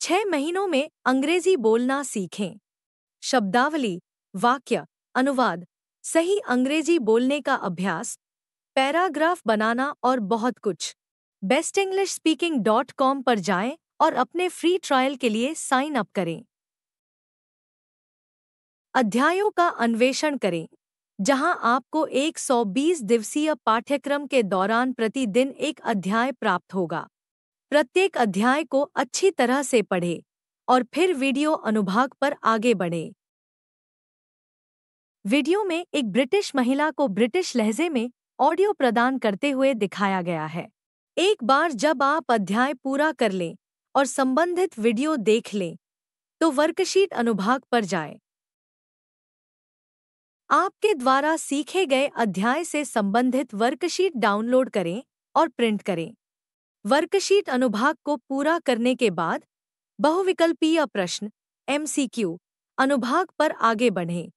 छह महीनों में अंग्रेजी बोलना सीखें शब्दावली वाक्य अनुवाद सही अंग्रेजी बोलने का अभ्यास पैराग्राफ बनाना और बहुत कुछ best English speaking dot com पर जाएं और अपने फ्री ट्रायल के लिए साइन अप करें अध्यायों का अन्वेषण करें जहां आपको 120 दिवसीय पाठ्यक्रम के दौरान प्रतिदिन एक अध्याय प्राप्त होगा प्रत्येक अध्याय को अच्छी तरह से पढ़े और फिर वीडियो अनुभाग पर आगे बढ़े वीडियो में एक ब्रिटिश महिला को ब्रिटिश लहजे में ऑडियो प्रदान करते हुए दिखाया गया है एक बार जब आप अध्याय पूरा कर लें और संबंधित वीडियो देख लें तो वर्कशीट अनुभाग पर जाए आपके द्वारा सीखे गए अध्याय से संबंधित वर्कशीट डाउनलोड करें और प्रिंट करें वर्कशीट अनुभाग को पूरा करने के बाद बहुविकल्पीय प्रश्न एमसीक्यू अनुभाग पर आगे बढ़ें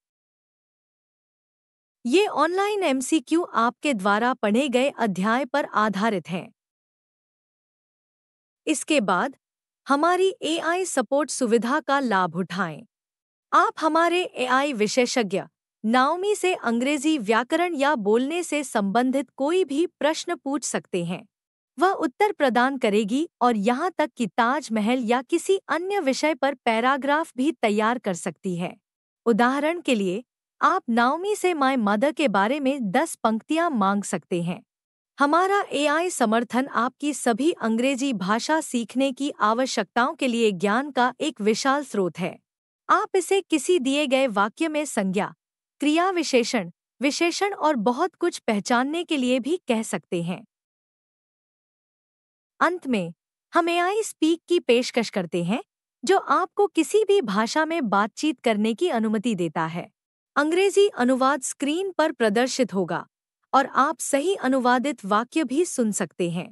ये ऑनलाइन एमसीक्यू आपके द्वारा पढ़े गए अध्याय पर आधारित हैं इसके बाद हमारी एआई सपोर्ट सुविधा का लाभ उठाएं आप हमारे एआई विशेषज्ञ नाओमी से अंग्रेजी व्याकरण या बोलने से संबंधित कोई भी प्रश्न पूछ सकते हैं वह उत्तर प्रदान करेगी और यहाँ तक कि ताजमहल या किसी अन्य विषय पर पैराग्राफ भी तैयार कर सकती है उदाहरण के लिए आप नाओमी से माय मदर के बारे में दस पंक्तियाँ मांग सकते हैं हमारा एआई समर्थन आपकी सभी अंग्रेजी भाषा सीखने की आवश्यकताओं के लिए ज्ञान का एक विशाल स्रोत है आप इसे किसी दिए गए वाक्य में संज्ञा क्रिया विशेषण विशेषण और बहुत कुछ पहचानने के लिए भी कह सकते हैं अंत में हम आई स्पीक की पेशकश करते हैं जो आपको किसी भी भाषा में बातचीत करने की अनुमति देता है अंग्रेजी अनुवाद स्क्रीन पर प्रदर्शित होगा और आप सही अनुवादित वाक्य भी सुन सकते हैं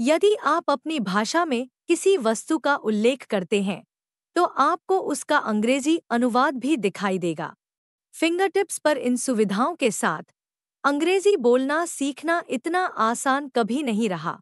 यदि आप अपनी भाषा में किसी वस्तु का उल्लेख करते हैं तो आपको उसका अंग्रेजी अनुवाद भी दिखाई देगा फिंगरटिप्स पर इन सुविधाओं के साथ अंग्रेजी बोलना सीखना इतना आसान कभी नहीं रहा